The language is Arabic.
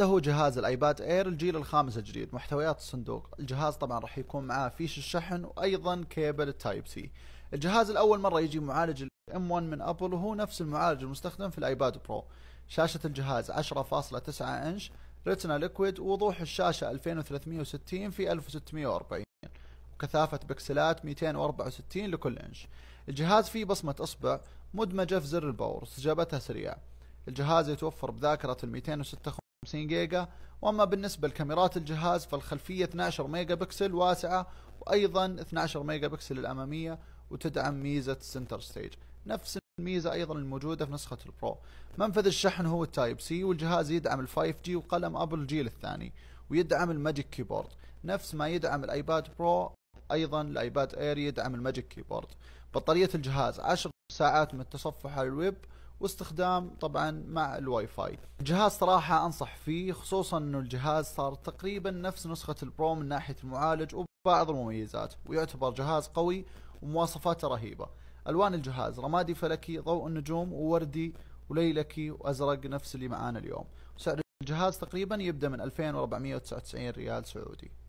هذا هو جهاز الايباد اير الجيل الخامس الجديد محتويات الصندوق الجهاز طبعا راح يكون معاه فيش الشحن وايضا كيبل تايب سي الجهاز الاول مره يجي معالج الام 1 من ابل وهو نفس المعالج المستخدم في الايباد برو شاشه الجهاز 10.9 انش ريتنا ليكويد ووضوح الشاشه 2360 في 1640 وكثافه بكسلات 264 لكل انش الجهاز فيه بصمه اصبع مدمجه في زر الباور استجابتها سريعه الجهاز يتوفر بذاكره ال 256 50 جيجا واما بالنسبه لكاميرات الجهاز فالخلفيه 12 ميجا بكسل واسعه وايضا 12 ميجا بكسل الاماميه وتدعم ميزه سنتر ستيج نفس الميزه ايضا الموجوده في نسخه البرو منفذ الشحن هو التايب سي والجهاز يدعم ال5 جي وقلم ابل الجيل الثاني ويدعم الماجيك كيبورد نفس ما يدعم الايباد برو ايضا الايباد اير يدعم الماجيك كيبورد بطاريه الجهاز 10 ساعات من التصفح على الويب واستخدام طبعا مع الواي فاي الجهاز صراحة انصح فيه خصوصا انه الجهاز صار تقريبا نفس نسخة البرو من ناحية المعالج وبعض المميزات ويعتبر جهاز قوي ومواصفاته رهيبة الوان الجهاز رمادي فلكي ضوء النجوم ووردي وليلكي وازرق نفس اللي معانا اليوم سعر الجهاز تقريبا يبدا من 2499 ريال سعودي